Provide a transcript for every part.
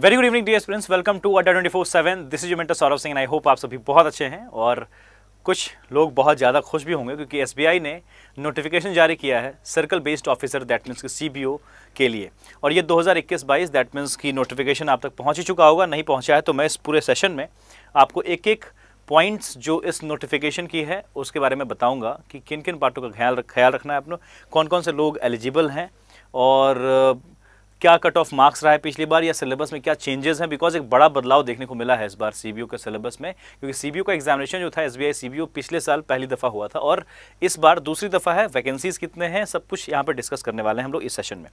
Very good evening the students welcome to Adda twenty four seven this is you mentor Saurabh Singh I hope आप सभी बहुत अच्छे हैं और कुछ लोग बहुत ज़्यादा खुश भी होंगे क्योंकि एस ने नोटिफिकेशन जारी किया है circle based officer that means C B O के लिए और ये 2021 बाईस दैट मीन्स की नोटिफिकेशन आप तक पहुँच ही चुका होगा नहीं पहुँचा है तो मैं इस पूरे सेशन में आपको एक एक पॉइंट्स जो इस नोटिफिकेशन की है उसके बारे में बताऊँगा कि किन किन बातों का ख्याल ख्याल रखना है अपनों कौन कौन से लोग एलिजिबल हैं और क्या कट ऑफ मार्क्स रहा है पिछली बार या सिलेबस में क्या चेंजेस हैं बिकॉज एक बड़ा बदलाव देखने को मिला है इस बार सीबीयू के सिलेबस में क्योंकि सीबीयू का एग्जामिनेशन जो था एसबीआई सीबीयू पिछले साल पहली दफ़ा हुआ था और इस बार दूसरी दफ़ा है वैकेंसीज कितने हैं सब कुछ यहाँ पर डिस्कस करने वाले हैं हम लोग इस सेशन में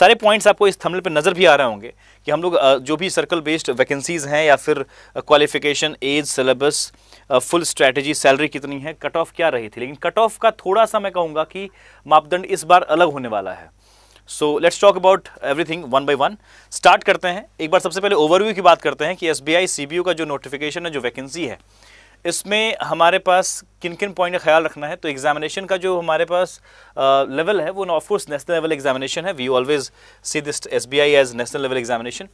सारे पॉइंट्स आपको इस थमल पर नज़र भी आ रहे होंगे कि हम लोग जो भी सर्कल बेस्ड वैकेंसीज हैं या फिर qualification age syllabus full strategy salary कितनी है कट ऑफ क्या रही थी लेकिन कट ऑफ का थोड़ा सा मैं कहूँगा कि मापदंड इस बार अलग होने वाला है so let's talk about everything one by one start करते हैं एक बार सबसे पहले ओवरव्यू की बात करते हैं कि एस बी का जो नोटिफिकेशन है जो वैकेंसी है इसमें हमारे पास किन किन पॉइंट का ख्याल रखना है तो एग्जामिनेशन का जो हमारे पास लेवल है वो ऑफकोर्स नेशनल लेवल एग्जामिनेशन है we always see this S B I as national level examination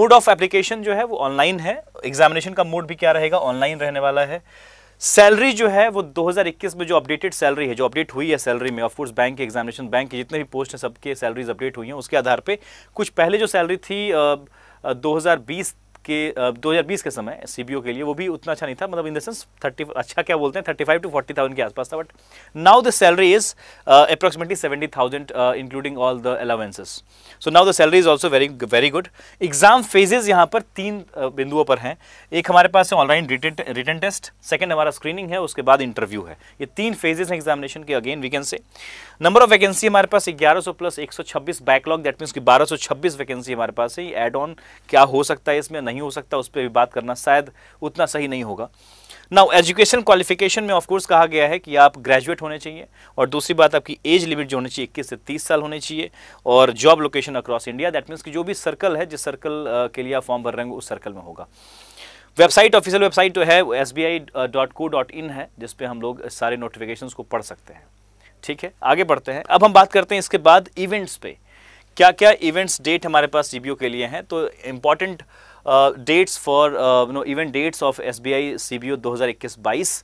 mode of application जो है वो ऑनलाइन है एग्जामिनेशन का मोड भी क्या रहेगा ऑनलाइन रहने वाला है सैलरी जो है वो 2021 में जो अपडेटेड सैलरी है जो अपडेट हुई है सैलरी में ऑफकोर्स बैंक एग्जामिनेशन बैंक के जितने भी पोस्ट हैं सबके सैलरीज अपडेट हुई हैं उसके आधार पे कुछ पहले जो सैलरी थी हजार बीस कि 2020 के समय सी के लिए वो भी उतना अच्छा नहीं था मतलब इन द सेंस थर्टी अच्छा क्या बोलते हैं thirty five to forty thousand के आसपास था but now the salary is approximately seventy thousand including all the allowances so now the salary is also very very good exam phases यहाँ पर तीन बिंदुओं पर हैं एक हमारे पास है ऑनलाइन रिटर्न टेस्ट सेकेंड हमारा स्क्रीनिंग है उसके बाद इंटरव्यू है ये तीन फेजेज हैं एग्जामिनेशन के again we can say number of vacancy हमारे पास ग्यारह प्लस एक बैकलॉग दैट मीन्स की बारह वैकेंसी हमारे पास है ये एड ऑन क्या हो सकता है इसमें नहीं नहीं हो सकता उस पर भी बात करना शायद उतना सही नहीं होगा नाउ एजुकेशन क्वालिफिकेशन में ऑफकोर्स कहा गया है कि आप ग्रेजुएट होने चाहिए और दूसरी बात आपकी एज लिमिट जो होनी चाहिए इक्कीस से तीस साल होने चाहिए और job location across India that means कि जो भी सर्कल है जिस सर्कल के लिए आप फॉर्म भर रहे हैं उस सर्कल में होगा वेबसाइट ऑफिशियल वेबसाइट जो है S B I dot co dot in है जिसपे हम लोग सारे नोटिफिकेशन को पढ़ सकते हैं ठीक है आगे बढ़ते हैं अब हम बात करते हैं इसके बाद इवेंट्स पे क्या क्या इवेंट्स डेट हमारे पास सी के लिए हैं तो important dates for no event dates of S B I C B O दो हज़ार इक्कीस बाईस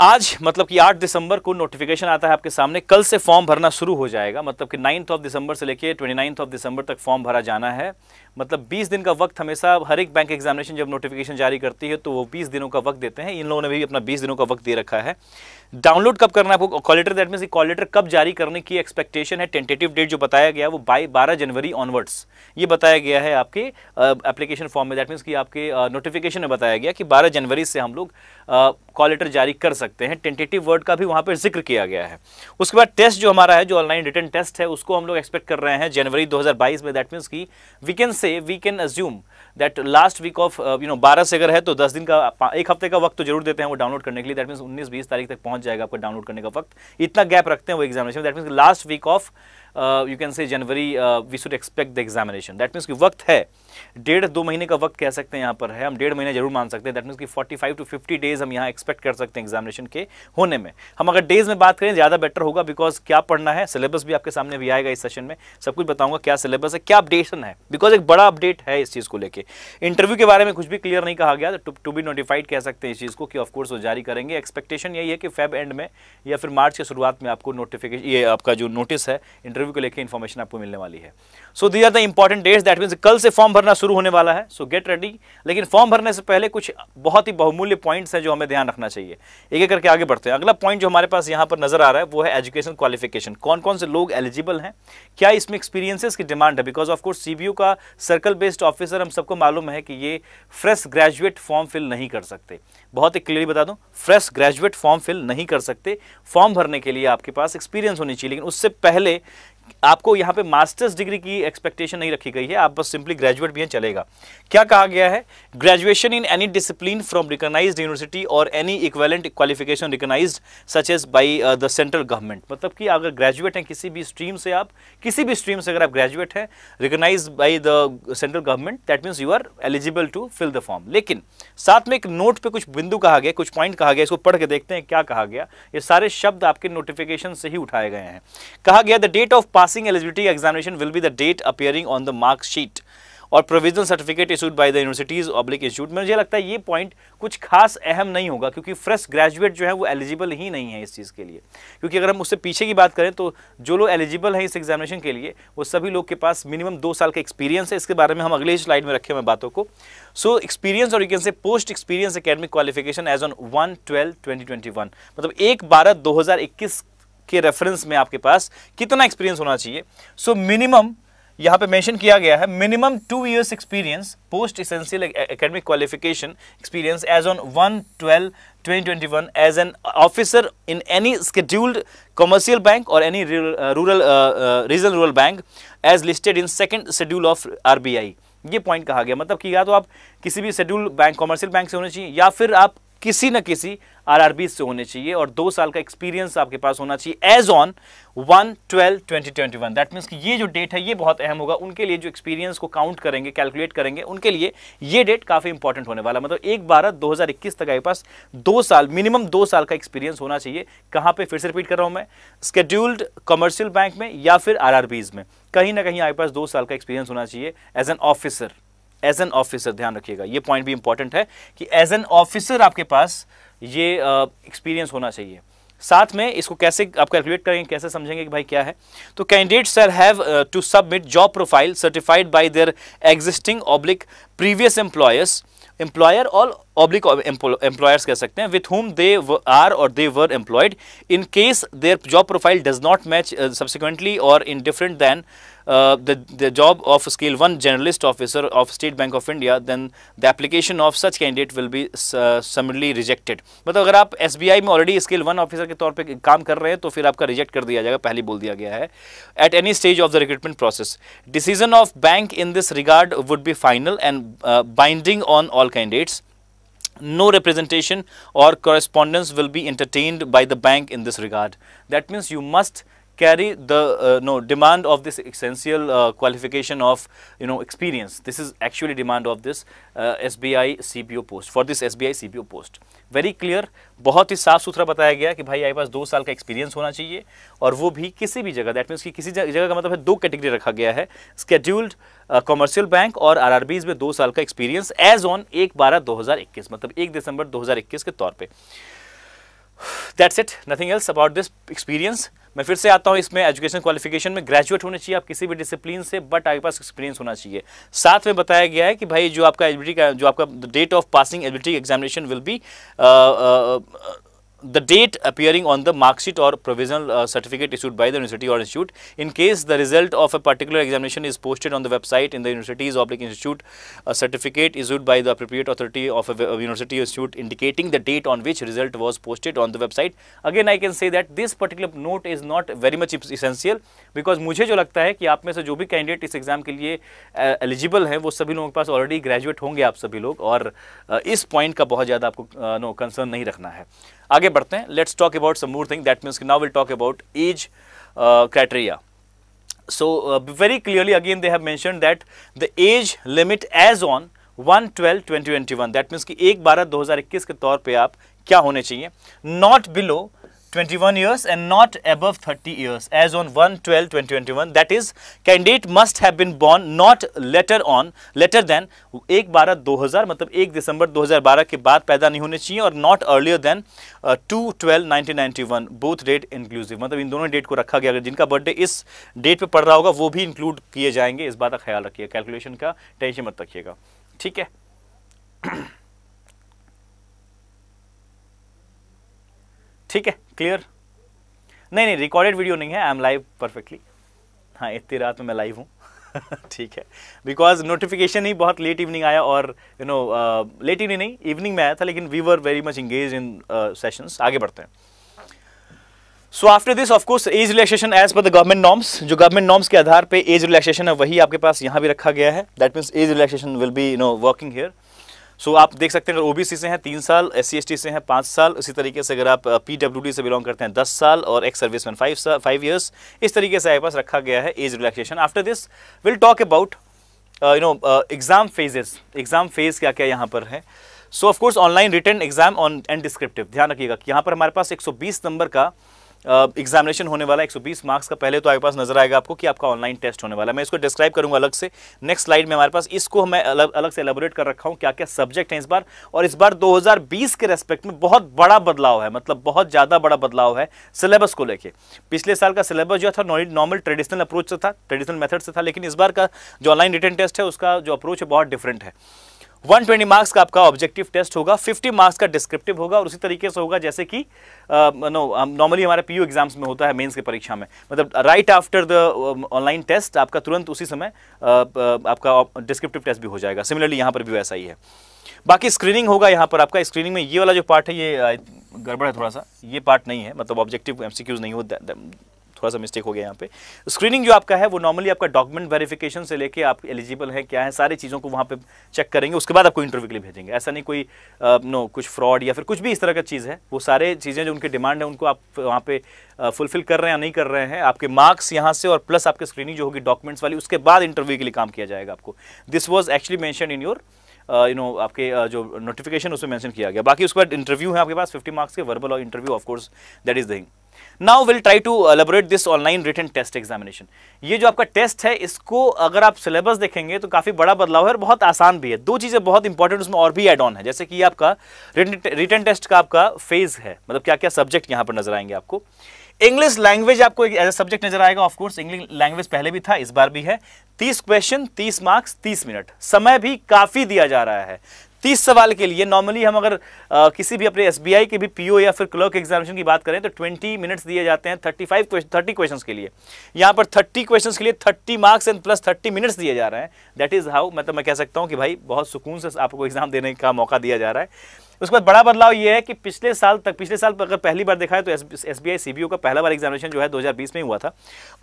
आज मतलब कि 8 दिसंबर को नोटिफिकेशन आता है आपके सामने कल से फॉर्म भरना शुरू हो जाएगा मतलब कि 9th ऑफ दिसंबर से लेके 29th ऑफ दिसंबर तक फॉर्म भरा जाना है मतलब 20 दिन का वक्त हमेशा हर एक बैंक एग्जामिनेशन जब नोटिफिकेशन जारी करती है तो वो 20 दिनों का वक्त देते हैं इन लोगों ने भी अपना 20 दिनों का वक्त दे रखा है डाउनलोड कब करना है आपको कॉलेटर दैट मीन कॉल कब जारी करने की एक्सपेक्टेशन है टेंटेटिव डेट जो बताया गया वो बाई बारह जनवरी ऑनवर्ड्स ये बताया गया है आपके एप्लीकेशन फॉर्म में दैट मीन्स कि आपके नोटिफिकेशन में बताया गया कि बारह जनवरी से हम लोग कॉल लेटर जारी कर सकते हैं टेंटेटिव वर्ड का भी वहाँ पर जिक्र किया गया है उसके बाद टेस्ट जो हमारा है जो ऑनलाइन रिटर्न टेस्ट है उसको हम लोग एक्सपेक्ट कर रहे हैं जनवरी दो में दैट मीन्स की वीकेंड से से we can assume that last week of you know बारह से अगर है तो दस दिन का एक हफ्ते का वक्त तो जरूर देते हैं वो डाउनलोड करने के लिए दैट मीन्स उन्नीस बीस तारीख तक पहुंच जाएगा आपका डाउनलोड करने का वक्त इतना गैप रखते हैं वो examination that means last week of you can say January we should expect the examination that means कि वक्त है डेढ़ दो महीने का वक्त कह सकते हैं यहाँ पर है हम डेढ़ महीने जरूर मान सकते हैं that means forty five to fifty days हम यहाँ एक्सपेक्ट कर सकते हैं एग्जामिनेशन के होने में हम अगर डेज में बात करें ज़्यादा बेटर होगा बिकॉज क्या पढ़ना है सिलेबस भी आपके सामने भी आएगा इस सेशन में सब कुछ बताऊंगा क्या सिलेबस है क्या अपडेशन है बिकॉज एक बड़ा अपडेट है इस चीज़ को लेकर इंटरव्यू के बारे में कुछ भी क्लियर नहीं कहा गया टू बी नोटिफाइड कह सकते हैं इस चीज़ को कि ऑफकोर्स वो जारी करेंगे एक्सपेक्टेशन यही है कि फेब एंड में या फिर मार्च के शुरुआत में आपको नोटिफिकेशन ये आपका जो नोटिस है इंटरव्यू को लेकर इन्फॉर्मेशन आपको मिलने वाली है so the are the important dates that means कल से फॉर्म भर भरना शुरू होने वाला है सो गेट रेडी लेकिन फॉर्म भरने से पहले कुछ बहुत ही बहुमूल्य पॉइंट्स हैं जो हमें ध्यान रखना चाहिए एक एक करके आगे बढ़ते हैं अगला पॉइंट जो हमारे पास यहाँ पर नजर आ रहा है वो है एजुकेशन क्वालिफिकेशन कौन कौन से लोग एलिजिबल हैं क्या इसमें एक्सपीरियंसिस की डिमांड है बिकॉज ऑफकोर्स सी बी का सर्कल बेस्ड ऑफिसर हम सबको मालूम है कि ये फ्रेश ग्रेजुएट फॉर्म फिल नहीं कर सकते बहुत ही क्लियरली बता दूँ फ्रेश ग्रेजुएट फॉर्म फिल नहीं कर सकते फॉर्म भरने के लिए आपके पास एक्सपीरियंस होनी चाहिए लेकिन उससे पहले आपको यहाँ पे मास्टर्स डिग्री की एक्सपेक्टेशन नहीं रखी गई है आप बस सिंपली ग्रेजुएट भी हैं चलेगा क्या कहा गया है graduation in any discipline from recognised university और any equivalent qualification recognised such as by the central government मतलब कि अगर ग्रेजुएट हैं किसी भी स्ट्रीम से आप किसी भी स्ट्रीम से अगर आप ग्रेजुएट हैं recognised by the central government that means you are eligible to fill the form लेकिन साथ में एक नोट पर कुछ बिंदु कहा गया कुछ पॉइंट कहा गया इसको पढ़ के देखते हैं क्या कहा गया ये सारे शब्द आपके नोटिफिकेशन से ही उठाए गए हैं कहा गया the date of passing eligibility examination will be the date appearing on the mark और provisional certificate issued by the universities public institute में मुझे लगता है ये पॉइंट कुछ खास अहम नहीं होगा क्योंकि फ्रेश ग्रेजुएट जो है वो एलिजिबल ही नहीं है इस चीज़ के लिए क्योंकि अगर हम उससे पीछे की बात करें तो जो लोग एलिजिबल हैं इस एग्जामिनेशन के लिए वो सभी लोग के पास मिनिमम दो साल का एक्सपीरियंस है इसके बारे में हम अगले स्लाइड में रखे हुए बातों को सो एक्सपीरियंस और you can say post experience academic qualification as on one twelve twenty twenty one मतलब एक बारह दो हज़ार इक्कीस के रेफरेंस में आपके पास कितना एक्सपीरियंस होना चाहिए सो मिनिमम यहाँ पे मेंशन किया गया है minimum two years experience post essential academic qualification experience as on one twelve twenty twenty one as an officer in any scheduled commercial bank और any rural region rural bank as listed in second schedule of R ये point कहा गया मतलब कि या तो आप किसी भी शेड्यूल बैंक कॉमर्शियल बैंक से होने चाहिए या फिर आप किसी ना किसी आरआरबी से होने चाहिए और दो साल का एक्सपीरियंस आपके पास होना चाहिए as on one twelve twenty twenty one that means कि ये जो डेट है ये बहुत अहम होगा उनके लिए जो एक्सपीरियंस को काउंट करेंगे कैलकुलेट करेंगे उनके लिए ये डेट काफ़ी इंपॉर्टेंट होने वाला मतलब एक बारह दो हज़ार इक्कीस तक आपके पास दो साल मिनिमम दो साल का एक्सपीरियंस होना चाहिए कहाँ पर फिर से रिपीट कर रहा हूँ मैं स्केड्यूल्ड कमर्शियल बैंक में या फिर आर में कहीं ना कहीं आपके पास दो साल का एक्सपीरियंस होना चाहिए as an officer as an officer ध्यान रखिएगा ये पॉइंट भी इंपॉर्टेंट है कि एज एन ऑफिसर आपके पास ये एक्सपीरियंस uh, होना चाहिए साथ में इसको कैसे आप कैलकुलेट करेंगे कैसे समझेंगे कि भाई क्या है तो candidate sir have to submit job profile certified by their existing oblique previous employers employer और ऑब्लिक एम्प्लॉयर्स कह सकते हैं विथ होम दे आर और they were employed in case their job profile does not match subsequently और in different than uh, the, the job of scale 1 generalist officer of State Bank of India, then the application of such candidate will be uh, summarily rejected. मतलब अगर आप S में already scale one officer के तौर पे काम कर रहे हैं तो फिर आपका रिजेक्ट कर दिया जाएगा पहले बोल दिया गया है at any of of the recruitment process decision of bank in this regard would be final and binding on all candidates no representation or correspondence will be entertained by the bank in this regard. That means you must carry the uh, no demand of this essential uh, qualification of you know experience this is actually demand of this uh, SBI CPO post for this SBI CPO post very clear बहुत ही साफ सुथरा बताया गया कि भाई आपके पास दो साल का एक्सपीरियंस होना चाहिए और वो भी किसी भी जगह दैट मीन्स कि किसी जगह का मतलब है दो कैटेगरी रखा गया है स्केड्यूल्ड कमर्शियल बैंक और आरआरबीज में दो साल का एक्सपीरियंस एज ऑन एक बारह दो मतलब एक दिसंबर 2021 के तौर पर that's it nothing else about this experience मैं फिर से आता हूँ इसमें एजुकेशन क्वालिफिकेशन में ग्रेजुएट होना चाहिए आप किसी भी डिसिप्लिन से बट आपके पास एक्सपीरियंस होना चाहिए साथ में बताया गया है कि भाई जो आपका एलिबिलिटी का जो आपका date of passing eligibility examination will be the date appearing on the mark sheet or provisional uh, certificate issued by the university or institute. In case the result of a particular examination is posted on the website in the university's oblique institute, a certificate issued by the appropriate authority of a, a university institute indicating the date on which result was posted on the website. Again, I can say that this particular note is not very much essential because mujhe jo lagta hai ki aap mein se jo bhi candidate is exam ke liye uh, eligible hai wo sabhi logon ke paas already graduate honge aap sabhi log aur uh, is point ka bahut zyada aapko uh, no concern nahi rakhna hai आगे बढ़ते हैं let's talk about some more thing that means now will talk about age criteria so very clearly again they have mention that the age limit as on one twelve twenty twenty one that means की एक बारह दो हज़ार इक्कीस के तौर पर आप क्या होने चाहिए not below 21 years and not above 30 years as on 1-12-2021 that is candidate must have been born not later on later than 1 बारह 2000 मतलब 1 दिसंबर 2012 के बाद पैदा नहीं होने चाहिए और not earlier than two twelve nineteen ninety one both date inclusive मतलब इन दोनों डेट को रखा गया अगर जिनका बर्थडे इस डेट पे पड़ रहा होगा वो भी इंक्लूड किए जाएंगे इस बात का ख्याल रखिएगा कैलकुलेशन का टेंशन मत रखिएगा ठीक है ठीक है क्लियर नहीं नहीं रिकॉर्डेड वीडियो नहीं है आई एम लाइव परफेक्टली हाँ इतनी रात में मैं लाइव हूँ ठीक है बिकॉज नोटिफिकेशन ही बहुत लेट इवनिंग आया और यू नो लेट इवनिंग नहीं इवनिंग में आया था लेकिन we were very much engage in sessions आगे बढ़ते हैं so after this of course age relaxation as per the government norms जो गवर्नमेंट नॉर्म्स के आधार पे एज रिलैक्सेशन है वही आपके पास यहाँ भी रखा गया है that means age relaxation will be you know working here so आप देख सकते हैं अगर ओबीसी से हैं तीन साल एस सी से हैं पाँच साल इसी तरीके से अगर आप पी से बिलोंग करते हैं दस साल और एक्स सर्विसमैन फाइव साल फाइव ईयर्स इस तरीके से आपके पास रखा गया है age relaxation after this will talk about you know exam phases exam phase क्या क्या यहाँ पर है so of course online written exam on and descriptive ध्यान रखिएगा कि यहाँ पर हमारे पास एक नंबर का एग्जामिनेशन होने वाला 120 मार्क्स का पहले तो आपके पास नजर आएगा आपको कि आपका ऑनलाइन टेस्ट होने वाला है मैं इसको डिस्क्राइब करूंगा अलग से नेक्स्ट स्लाइड में हमारे पास इसको मैं अलग अलग से एलबोरेट कर रखा हूँ क्या क्या सब्जेक्ट हैं इस बार और इस बार 2020 के रेस्पेक्ट में बहुत बड़ा बदलाव है मतलब बहुत ज़्यादा बड़ा बदलाव है सिलेबस को लेकर पिछले साल का सिलेबस जो था नॉर्मल ट्रेडिशनल अप्रोच से था ट्रेडिशनल मेथड से था लेकिन इस बार का जो ऑनलाइन रिटर्न टेस्ट है उसका जो अप्रोच है बहुत डिफरेंट है 120 मार्क्स का आपका ऑब्जेक्टिव टेस्ट होगा 50 मार्क्स का डिस्क्रिप्टिव होगा और उसी तरीके से होगा जैसे कि नो नॉर्मली हमारे पीयू एग्जाम्स में होता है मेंस की परीक्षा में मतलब right after the online test आपका तुरंत उसी समय आपका डिस्क्रिप्टिव टेस्ट भी हो जाएगा सिमिलरली यहाँ पर भी वैसा ही है बाकी स्क्रीनिंग होगा यहाँ पर आपका स्क्रीनिंग में ये वाला जो पार्ट है ये गड़बड़ है थोड़ा सा ये पार्ट नहीं है मतलब ऑब्जेक्टिव एम नहीं हो थोड़ा सा मिस्टेक हो गया यहाँ पे स्क्रीनिंग जो आपका है वो नॉर्मली आपका डॉक्यूमेंट वेरिफिकेशन से लेके आप एलिजिबल हैं क्या है सारी चीज़ों को वहाँ पे चेक करेंगे उसके बाद आपको इंटरव्यू के लिए भेजेंगे ऐसा नहीं कोई नो कुछ फ्रॉड या फिर कुछ भी इस तरह का चीज़ है वो सारे चीज़ें जो उनके डिमांड है उनको आप वहाँ पे फुलफिल कर रहे हैं या नहीं कर रहे हैं आपके मार्क्स यहाँ से और प्लस आपकी स्क्रीनिंग जो होगी डॉक्यूमेंट्स वाली उसके बाद इंटरव्यू के लिए काम किया जाएगा आपको this was actually mention in your you know आपके uh, जो नोटिफिकेशन उसमें मेंशन किया गया बाकी उसके बाद इंटरव्यू है आपके पास 50 मार्क्स के वर्बल और interview of course that is thing now will try to elaborate this online written test examination ये जो आपका टेस्ट है इसको अगर आप सिलेबस देखेंगे तो काफ़ी बड़ा बदलाव है और बहुत आसान भी है दो चीज़ें बहुत इंपॉर्टेंट उसमें और भी एड ऑन है जैसे कि आपका रिटर्न टेस्ट का आपका फेज है मतलब क्या क्या सब्जेक्ट यहां पर नजर आएंगे आपको इंग्लिश लैंग्वेज आपको एक एज ए सब्जेक्ट नजर आएगा ऑफकोर्स इंग्लिश लैंग्वेज पहले भी था इस बार भी है तीस क्वेश्चन तीस मार्क्स तीस मिनट समय भी काफ़ी दिया जा रहा है तीस सवाल के लिए नॉर्मली हम अगर आ, किसी भी अपने एस के भी पीओ या फिर क्लर्क एग्जामिनेशन की बात करें तो ट्वेंटी मिनट्स दिए जाते हैं थर्टी फाइव थर्टी क्वेश्चन के लिए यहाँ पर थर्टी क्वेश्चन के लिए thirty marks and plus thirty minutes दिए जा रहे हैं दैट इज़ हाउ मतलब मैं कह सकता हूँ कि भाई बहुत सुकून से आपको एग्जाम देने का मौका दिया जा रहा है उसके बाद बड़ा बदलाव यह है कि पिछले साल तक पिछले साल अगर पहली बार देखा है तो एस बी आई का पहला बार एग्जामिनेशन जो है 2020 में हुआ था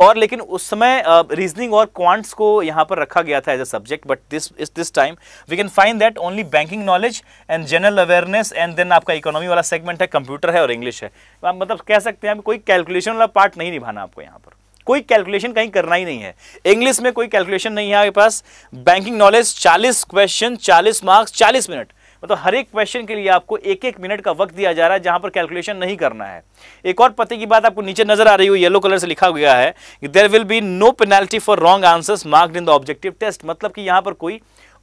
और लेकिन उस समय रीजनिंग और क्वांट्स को यहाँ पर रखा गया था as a subject but this is this time we can find that only banking knowledge and general awareness and then आपका इकोनॉमी वाला सेगमेंट है कंप्यूटर है और इंग्लिश है तो आप मतलब कह सकते हैं कोई कैलकुलेशन वाला पार्ट नहीं निभाना आपको यहाँ पर कोई कैलकुलेशन कहीं करना ही नहीं है इंग्लिश में कोई कैलकुलेशन नहीं है आपके पास banking knowledge 40 question 40 marks 40 minute मतलब हर एक क्वेश्चन के लिए आपको एक एक मिनट का वक्त दिया जा रहा है जहां पर कैलकुलेशन नहीं करना है एक और पते की बात आपको नीचे नजर आ रही हो येलो कलर से लिखा गया है there will be no penalty for wrong answers marked in the objective test मतलब कि यहां पर कोई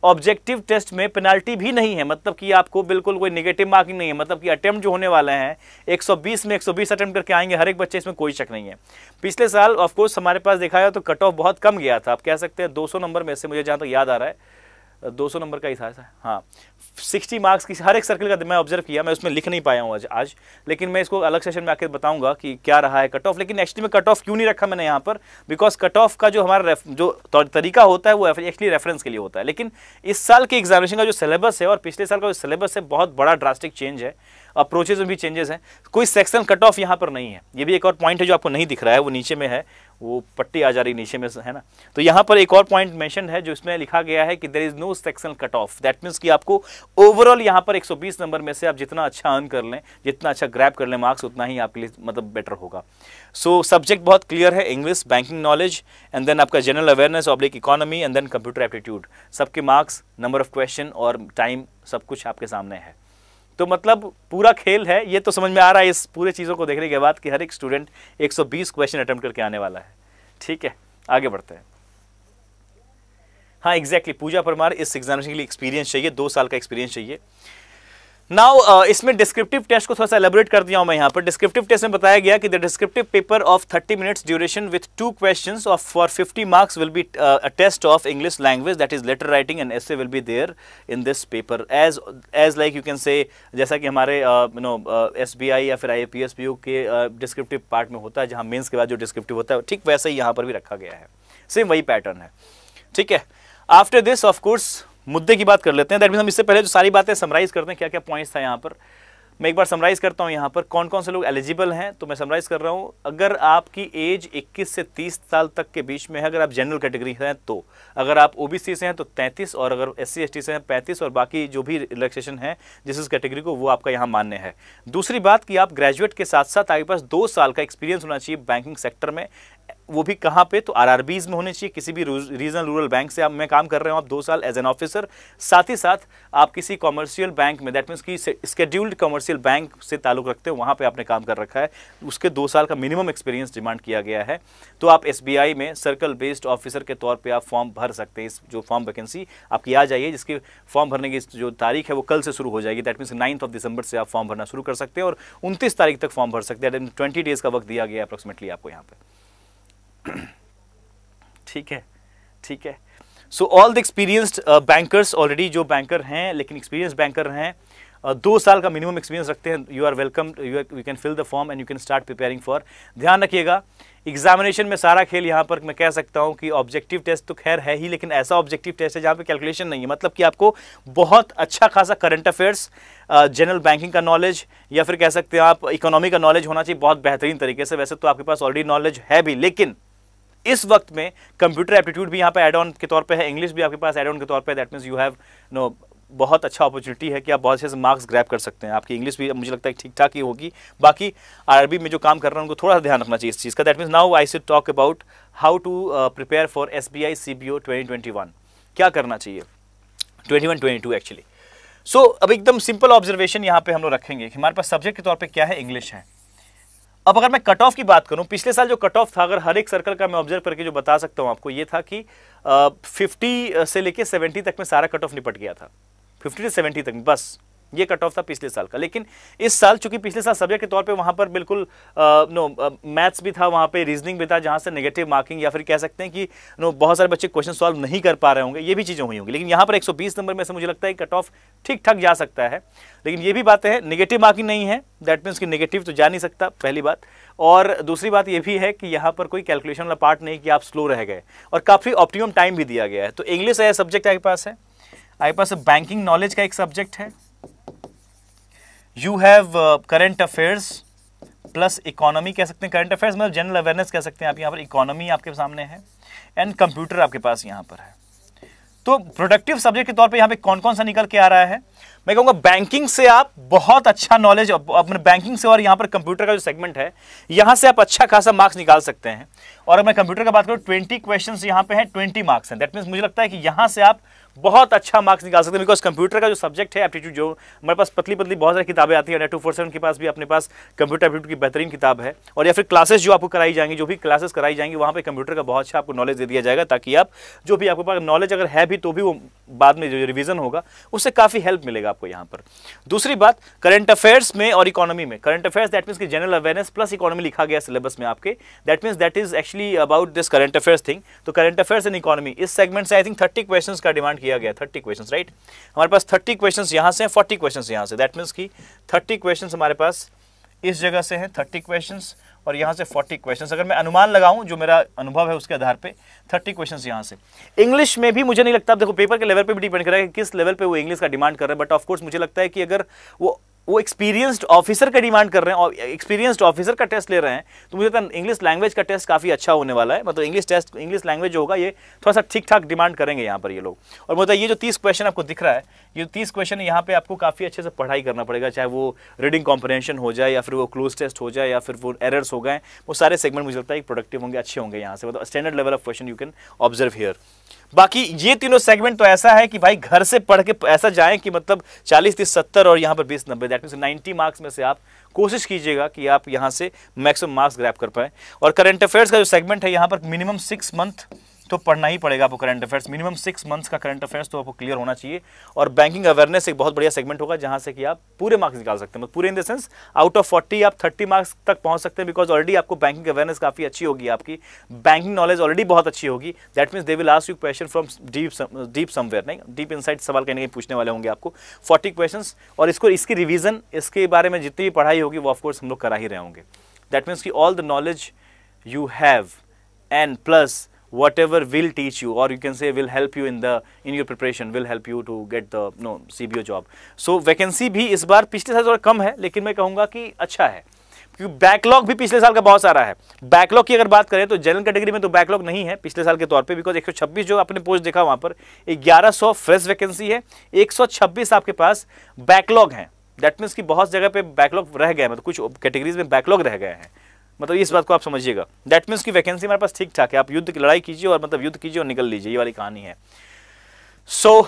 ऑब्जेक्टिव टेस्ट में पेनाल्टी भी नहीं है मतलब कि आपको बिल्कुल कोई नेगेटिव मार्किंग नहीं है मतलब कि अटेम्प्ट जो होने वाले हैं 120 में 120 अटेम्प्ट करके आएंगे हर एक बच्चे इसमें कोई शक नहीं है पिछले साल ऑफकोर्स हमारे पास देखा जाए तो कट ऑफ बहुत कम गया था आप कह सकते हैं 200 नंबर में से मुझे जहाँ तक तो याद आ रहा है 200 नंबर का ही था हाँ 60 मार्क्स की हर एक सर्कल का मैं ऑब्जर्व किया मैं उसमें लिख नहीं पाया हूँ आज आज लेकिन मैं इसको अलग सेशन में आकर बताऊंगा कि क्या रहा है कट ऑफ लेकिन एक्चुअली में कट ऑफ क्यों नहीं रखा मैंने यहाँ पर बिकॉज कट ऑफ का जो हमारा जो तो- तरीका होता है वो एक्चुअली रेफरेंस के लिए होता है लेकिन इस साल के एग्जामिनेशन का जो सिलेबस है और पिछले साल का जो सिलेबस है बहुत बड़ा ड्रास्टिक चेंज है अप्रोचेज में भी चेंजेस हैं कोई सेक्शन कट ऑफ यहाँ पर नहीं है ये भी एक और पॉइंट है जो आपको नहीं दिख रहा है वो नीचे में है वो पट्टी आ जा रही नीचे में है ना तो यहाँ पर एक और पॉइंट मेंशन है जो इसमें लिखा गया है कि there is no sectional cut off that means कि आपको ओवरऑल यहाँ पर 120 नंबर में से आप जितना अच्छा अर्न कर लें जितना अच्छा ग्रैप कर लें मार्क्स उतना ही आपके लिए मतलब बेटर होगा सो so, सब्जेक्ट बहुत क्लियर है English banking knowledge and then आपका general awareness oblique economy and then computer aptitude सबके मार्क्स नंबर ऑफ क्वेश्चन और टाइम सब कुछ आपके सामने है तो मतलब पूरा खेल है ये तो समझ में आ रहा है इस पूरे चीज़ों को देखने के बाद कि हर एक स्टूडेंट 120 क्वेश्चन अटैम्प्ट करके आने वाला है ठीक है आगे बढ़ते हैं हाँ एग्जैक्टली exactly, पूजा परमार इस एग्जामिनेशन के लिए एक्सपीरियंस चाहिए दो साल का एक्सपीरियंस चाहिए नाउ uh, इसमें डिस्क्रिप्टिव टेस्ट को थोड़ा सा एलेबोरेट कर दिया हूं मैं यहाँ पर डिस्क्रिप्टिव टेस्ट में बताया गया कि the descriptive paper of 30 minutes duration with two question of for 50 marks will be a test of English language that is letter writing and essay will be there in this paper as as like you can say जैसा कि हमारे you know S या फिर आई के descriptive uh, part में होता है जहाँ मीन्स के बाद जो डिस्क्रिप्टिव होता है ठीक वैसे ही यहाँ पर भी रखा गया है सेम वही पैटर्न है ठीक है आफ्टर दिस ऑफकोर्स मुद्दे की बात कर लेते हैं दैट मीन हम इससे पहले जो सारी बातें समराइज करते हैं क्या क्या पॉइंट्स था यहाँ पर मैं एक बार समराइज करता हूँ यहाँ पर कौन कौन से लोग एलिजिबल हैं तो मैं समराइज कर रहा हूँ अगर आपकी एज 21 से 30 साल तक के बीच में है अगर आप जनरल कैटेगरी हैं तो अगर आप ओबीसी से हैं तो 33 और अगर एस सी से हैं 35 और बाकी जो भी रिलैक्सेशन है जिस इस कैटेगरी को वो आपका यहाँ मान्य है दूसरी बात कि आप ग्रेजुएट के साथ साथ आपके पास दो साल का एक्सपीरियंस होना चाहिए बैंकिंग सेक्टर में वो भी कहाँ पे तो आरआरबीज में होने चाहिए किसी भी रीजनल रूरल बैंक से आप मैं काम कर रहे हो आप दो साल एज एन ऑफिसर साथ ही साथ आप किसी कॉमर्शियल बैंक में दैट मीन्स की स्केड्यूल्ड कॉमर्शियल बैंक से ताल्लुक रखते हो वहाँ पे आपने काम कर रखा है उसके दो साल का मिनिमम एक्सपीरियंस डिमांड किया गया है तो आप एस में सर्कल बेस्ड ऑफिसर के तौर पर आप फॉर्म भर सकते हैं इस जो फॉर्म वैकेंसी आपकी आ जाइए जिसकी फॉर्म भरने की जो तारीख है वो कल से शुरू हो जाएगी that means ninth of December से आप फॉर्म भरना शुरू कर सकते हैं और उनतीस तारीख तक फॉर्म भर सकते हैं ट्वेंटी डेज़ का वक्त दिया गया अप्रॉक्सीमेटली आपको यहाँ पर ठीक है ठीक है so all the experienced bankers already जो बैंकर हैं लेकिन एक्सपीरियंस बैंकर हैं uh, दो साल का मिनिमम एक्सपीरियंस रखते हैं you are welcome you can fill the form and you can start preparing for ध्यान रखिएगा एग्जामिनेशन में सारा खेल यहाँ पर मैं कह सकता हूँ कि ऑब्जेक्टिव टेस्ट तो खैर है ही लेकिन ऐसा ऑब्जेक्टिव टेस्ट है जहाँ पे कैलकुलेशन नहीं है मतलब कि आपको बहुत अच्छा खासा करंट अफेयर्स जनरल बैंकिंग का नॉलेज या फिर कह सकते हैं आप इकोनॉमी का नॉलेज होना चाहिए बहुत बेहतरीन तरीके से वैसे तो आपके पास ऑलरेडी नॉलेज है भी लेकिन इस वक्त में कंप्यूटर एप्टीट्यूड भी यहाँ पे एड ऑन के तौर पे है इंग्लिश भी आपके पास एड ऑन के तौर पे that means you have no बहुत अच्छा अपॉर्चुनिटी है कि आप बहुत अच्छे से मार्क्स ग्रैप कर सकते हैं आपकी इंग्लिश भी मुझे लगता है ठीक ठाक ही होगी बाकी आरबी में जो काम कर रहा हैं उनको थोड़ा सा ध्यान रखना चाहिए इस चीज़ का that means now I said talk about how to prepare for S B I C B O twenty twenty one क्या करना चाहिए twenty one twenty two actually so अब एकदम सिंपल ऑब्जर्वेशन यहाँ पे हम लोग रखेंगे कि हमारे पास सब्जेक्ट के तौर पर क्या है इंग्लिश है अब अगर मैं कट ऑफ की बात करूं पिछले साल जो कट ऑफ था अगर हर एक सर्कल का मैं ऑब्जर्व करके जो बता सकता हूं आपको ये था कि फिफ्टी से लेके सेवेंटी तक में सारा कट ऑफ निपट गया था फिफ्टी से सेवेंटी तक बस ये कट ऑफ था पिछले साल का लेकिन इस साल चूंकि पिछले साल सब्जेक्ट के तौर पे वहाँ पर बिल्कुल नो मैथ्स भी था वहाँ पे रीजनिंग भी था जहाँ से नेगेटिव मार्किंग या फिर कह सकते हैं कि नो बहुत सारे बच्चे क्वेश्चन सॉल्व नहीं कर पा रहे होंगे ये भी चीज़ें हुई होंगी लेकिन यहाँ पर 120 नंबर में से मुझे लगता है कट ऑफ ठीक ठाक जा सकता है लेकिन ये भी बात है निगेटिव मार्किंग नहीं है दैट मीन्स कि निगेटिव तो जा नहीं सकता पहली बात और दूसरी बात ये भी है कि यहाँ पर कोई कैलकुलेशन वाला पार्ट नहीं कि आप स्लो रह गए और काफ़ी ऑप्टिमम टाइम भी दिया गया है तो इंग्लिश ऐसा सब्जेक्ट आपके पास है आपके पास बैंकिंग नॉलेज का एक सब्जेक्ट है you have current affairs plus economy कह सकते हैं करंट अफेयर्स मतलब जनरल अवेयरनेस कह सकते हैं आप यहाँ पर इकोनॉमी आपके सामने है एंड कंप्यूटर आपके पास यहाँ पर है तो प्रोडक्टिव सब्जेक्ट के तौर पे यहाँ पे कौन कौन सा निकल के आ रहा है मैं कहूँगा बैंकिंग से आप बहुत अच्छा नॉलेज अपने बैंकिंग से और यहाँ पर कंप्यूटर का जो सेगमेंट है यहाँ से आप अच्छा खासा मार्क्स निकाल सकते हैं और मैं कंप्यूटर का बात करूँ ट्वेंटी क्वेश्चन यहाँ पे हैं ट्वेंटी मार्क्स हैं दैट मीन्स मुझे लगता है कि यहाँ से आप बहुत अच्छा मार्क्स निकाल सकते हैं बिकॉज कंप्यूटर का जो सब्जेक्ट है एप्टीट्यूड जो हमारे पास पतली पतली बहुत सारी किताबें आती हैं टू फोर सेवन के पास भी अपने पास कंप्यूटर एप्टीट्यूड की बेहतरीन किताब है और या फिर क्लासेस जो आपको कराई जाएंगी जो भी क्लासेस कराई जाएंगी वहाँ पर कंप्यूटर का बहुत अच्छा आपको नॉलेज दे दिया जाएगा ताकि आप जो भी आपके पास नॉलेज अगर है भी तो भी वो बाद में जो रिविजन होगा उससे काफ़ी हेल्प मिलेगा आपको यहाँ पर दूसरी बात करंट अफेयर्स में और इकोनॉमी में करंट अफेयर्स दैट मीन्स कि जनरल अवेयरनेस प्लस इकोनॉमी लिखा गया सिलेबस में आपके that means that is actually about this current affairs thing तो करंट अफेयर्स एंड इकोनॉमी इस सेगमेंट से आई थिंक थर्टी क्वेश्चन का डिमांड किया दिया गया थर्टी क्वेश्चन राइट हमारे पास थर्टी क्वेश्चन यहाँ से फोर्टी क्वेश्चन यहाँ से दैट मीन्स की थर्टी क्वेश्चन हमारे पास इस जगह से है थर्टी क्वेश्चन और यहाँ से फोर्टी क्वेश्चन अगर मैं अनुमान लगाऊं जो मेरा अनुभव है उसके आधार पे थर्टी क्वेश्चन यहाँ से इंग्लिश में भी मुझे नहीं लगता देखो पेपर के लेवल पे भी डिपेंड करेगा कि किस लेवल पे वो इंग्लिश का डिमांड कर रहा है बट ऑफकोर्स मुझे लगता है कि अगर वो वो एक्सपीरियंस्ड ऑफिसर का डिमांड कर रहे हैं एक्सपीरियंस्ड ऑफिसर का टेस्ट ले रहे हैं तो मुझे लगता है इंग्लिश लैंग्वेज का टेस्ट काफ़ी अच्छा होने वाला है मतलब इंग्लिश टेस्ट इंग्लिश लैंग्वेज जो होगा ये थोड़ा सा ठीक ठाक डिमांड करेंगे यहाँ पर ये लोग और मतलब ये जो तीस क्वेश्चन आपको दिख रहा है ये तीस क्वेश्चन यहाँ पे आपको काफ़ी अच्छे से पढ़ाई करना पड़ेगा चाहे वो रीडिंग कॉम्प्रहेंशन हो जाए या फिर वो क्लोज टेस्ट हो जाए या फिर वो एरर्स हो गए वो सारे सेगमेंट मुझे लगता है प्रोडक्टिव होंगे अच्छे होंगे यहाँ से मतलब standard level of question you can observe here बाकी ये तीनों सेगमेंट तो ऐसा है कि भाई घर से पढ़ के ऐसा जाए कि मतलब चालीस तीस सत्तर और यहाँ पर बीस नब्बे दैट मीन नाइन्टी मार्क्स में से आप कोशिश कीजिएगा कि आप यहाँ से मैक्सिमम मार्क्स ग्रैप कर पाएँ और करंट अफेयर्स का जो सेगमेंट है यहाँ पर मिनिमम सिक्स मंथ तो पढ़ना ही पड़ेगा आपको current affairs minimum six months का करंट अफेयर्स तो आपको क्लियर होना चाहिए और बैंकिंग अवेयरनेस एक बहुत बढ़िया सेगमेंट होगा जहाँ से कि आप पूरे मार्क्स निकाल सकते हैं मतलब पूरे in the sense out of forty आप थर्टी मार्क्स तक पहुँच सकते हैं बिकॉज ऑलरेडी आपको बैंकिंग अवेयरनेस काफ़ी अच्छी होगी आपकी बैंकिंग नॉलेज ऑलरेडी बहुत अच्छी होगी that means they will ask you question from deep deep somewhere नहीं डीप इनसाइड सवाल कहीं ना कहीं पूछने वाले होंगे आपको फोर्टी क्वेश्चन और इसको इसकी रिविजन इसके बारे में जितनी भी पढ़ाई होगी वो ऑफकोर्स हम लोग करा ही रहे होंगे दैट मीन्स की all the knowledge you have and plus whatever will teach you or you can say will help you in the in your preparation will help you to get the no CBO job so vacancy भी इस बार पिछले साल थोड़ा कम है लेकिन मैं कहूँगा कि अच्छा है क्योंकि बैकलॉग भी पिछले साल का बहुत सारा है बैकलॉग की अगर बात करें तो जनरल कैटेगरी में तो बैकलॉग नहीं है पिछले साल के तौर पे बिकॉज 126 जो आपने पोस्ट देखा वहाँ पर 1100 फ्रेश वैकेंसी है 126 आपके पास बैकलॉग हैं दैट मीन्स कि बहुत जगह पे बैकलॉग रह गए मतलब कुछ कैटेगरीज में बैकलॉग रह गए हैं मतलब इस बात को आप समझिएगा दैट मीन्स की वैकेंसी हमारे पास ठीक ठाक है आप युद्ध की लड़ाई कीजिए और मतलब युद्ध कीजिए और निकल लीजिए ये वाली कहानी है सो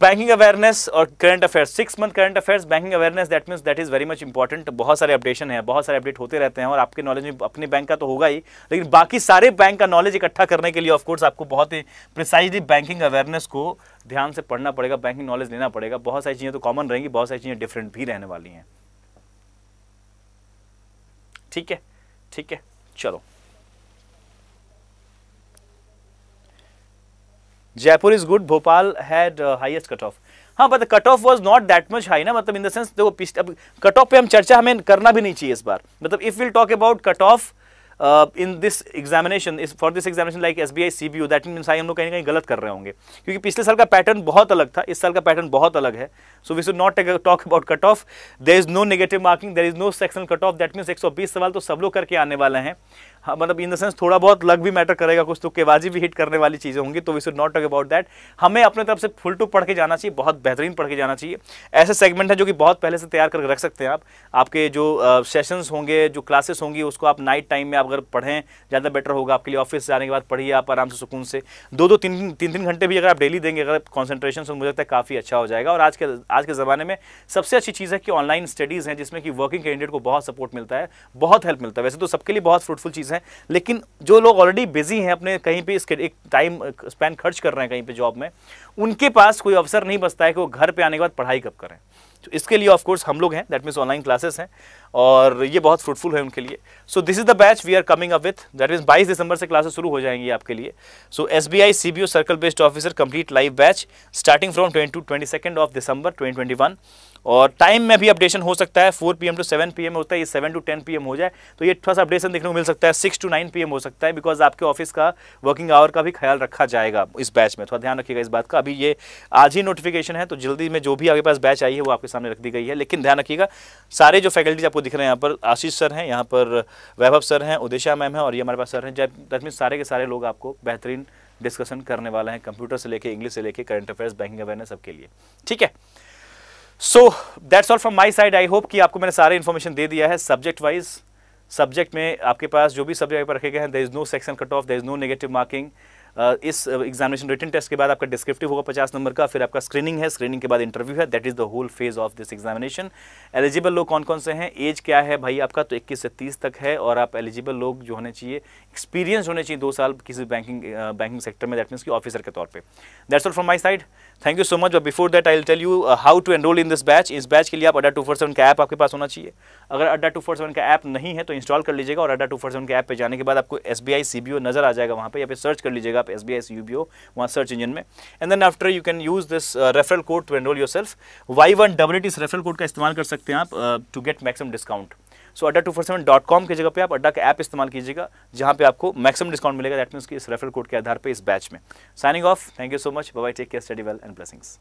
बैंकिंग अवेयरनेस और current affairs six month current affairs banking awareness that means that is very much important बहुत सारे अपडेशन है बहुत सारे अपडेट होते रहते हैं और आपके नॉलेज में अपने बैंक का तो होगा ही लेकिन बाकी सारे बैंक का नॉलेज इकट्ठा करने के लिए ऑफकोर्स आपको बहुत ही प्रिसाइजली बैंकिंग अवेयरनेस को ध्यान से पढ़ना पड़ेगा बैंकिंग नॉलेज लेना पड़ेगा बहुत सारी चीज़ें तो कॉमन रहेंगी बहुत सारी चीज़ें डिफरेंट भी रहने वाली हैं ठीक है ठीक है चलो Jaipur is good Bhopal had highest cut off हाँ but cut off was not that much high ना मतलब इन द सेंस देखो अब कट ऑफ पे हम चर्चा हमें करना भी नहीं चाहिए इस बार मतलब if will talk about cut off in this examination uh, in this examination is for this I like SBI CBU that means हम लोग कहीं कहीं गलत कर रहे होंगे क्योंकि पिछले साल का पैटर्न बहुत अलग था इस साल का पैटर्न बहुत अलग है so we should not talk about cut off there is no negative marking there is no section cut off that means बीस सवाल तो सब लोग करके आने वाले हैं हाँ मतलब इन द सेंस थोड़ा बहुत लग भी मैटर करेगा कुछ तो केवाजी भी हिट करने वाली चीज़ें होंगी तो we should not talk about that हमें अपने तरफ से फुल टू पढ़ के जाना चाहिए बहुत बेहतरीन पढ़ के जाना चाहिए ऐसे सेगमेंट है जो कि बहुत पहले से तैयार करके रख सकते हैं आप आपके जो सेशंस uh, होंगे जो क्लासेस होंगी उसको आप नाइट टाइम में आप अगर पढ़ें ज़्यादा बेटर होगा आपके लिए ऑफिस जाने के बाद पढ़िए आप आराम से सुकून से दो दो तीन तीन तीन घंटे भी अगर आप डेली देंगे अगर कॉन्सेंट्रेशन से मुझे लगता है काफ़ी अच्छा हो जाएगा और आज के आज के ज़माने में सबसे अच्छी चीज़ है कि ऑनलाइन स्टडीज़ हैं जिसमें कि वर्किंग कैंडिडेट को बहुत सपोर्ट मिलता है बहुत हेल्प मिलता है वैसे तो सबके लिए बहुत फ्रूटफुल चीज़ है लेकिन जो लोग ऑलरेडी बिजी हैं अपने कहीं पे इसके एक टाइम स्पेंड खर्च कर रहे हैं कहीं पे जॉब में उनके पास कोई अवसर नहीं बचता है कि वो घर पे आने के बाद पढ़ाई कब करें तो इसके लिए ऑफकोर्स हम लोग हैं दैट मीन्स ऑनलाइन क्लासेस हैं और ये बहुत फ्रूटफुल है उनके लिए so this is the batch we are coming up with that means बाईस दिसंबर से क्लासेस शुरू हो जाएंगी आपके लिए so S B I C B O circle based officer complete live batch starting from twenty two twenty second of December twenty twenty one और time में भी अपडेशन हो सकता है four P two seven P होता है ये seven to ten P हो जाए तो ये थोड़ा सा अपडेशन देखने को मिल सकता है सिक्स टू नाइन पी हो सकता है बिकॉज आपके ऑफिस का वर्किंग आवर का भी ख्याल रखा जाएगा इस बैच में थोड़ा ध्यान रखिएगा इस बात का अभी ये आज ही नोटिफिकेशन है तो जल्दी में जो भी आपके पास बैच आई है वो आपके सामने रख दी गई है लेकिन ध्यान रखिएगा सारे जो फैकल्टीज आपको दिख रहे हैं यहाँ पर आशीष सर हैं यहाँ पर वैभव सर हैं उदेशा मैम है और ये हमारे पास सर हैं जय दैट सारे के सारे लोग आपको बेहतरीन डिस्कशन करने वाले हैं कंप्यूटर से लेके इंग्लिश से लेके करंट अफेयर्स बैंकिंग अवेयरनेस सबके लिए ठीक है so that's all from my side I hope कि आपको मैंने सारे इन्फॉर्मेशन दे दिया है सब्जेक्ट वाइज सब्जेक्ट में आपके पास जो भी सब्जेक्ट पर रखे गए हैं there is no section cut off there is no negative marking इस एग्जामिनेशन रिटर्न टेस्ट के बाद आपका डिस्क्रिप्टिव होगा पचास नंबर का फिर आपका स्क्रीनिंग है स्क्रीनिंग के बाद इंटरव्यू है that is the whole phase of this examination eligible लोग कौन कौन से हैं एज क्या है भाई आपका तो इक्कीस से तीस तक है और आप एलिजिबल लोग जो होने चाहिए एक्सपीरियंस होने चाहिए दो साल किसी बैंकिंग बैंकिंग सेक्टर में दैट मीन्स की ऑफिसर के तौर पर that's all from my side thank you so much before that I tell you how to enrol in this batch इस बैच के लिए आप अड्डा टू फोर सेवन का ऐप आपके पास होना चाहिए अगर अड्डा टू फोर सेवन का ऐप नहीं है तो इंस्टॉल कर लीजिएगा और अड्डा टू फोर सेवन के ऐप पर जाने के बाद आपको S B I C B O नजर आ जाएगा वहाँ पर या फिर सर्च कर लीजिएगा आप एस बी आई सी वहाँ सर्च इंजन में and then after you can use this referral code to enrol yourself Y one double eight इस रेफरल कोड का इस्तेमाल कर सकते हैं आप to get maximum discount so Adda two four seven dot com की जगह पे आप अड्डा का ऐप इस्तेमाल कीजिएगा जहाँ पे आपको मैक्सिमम डिस्काउंट मिलेगा दैट मीन्स कि इस रेफरल कोड के आधार पर इस बैच में signing off thank you so much bye take care study well and blessings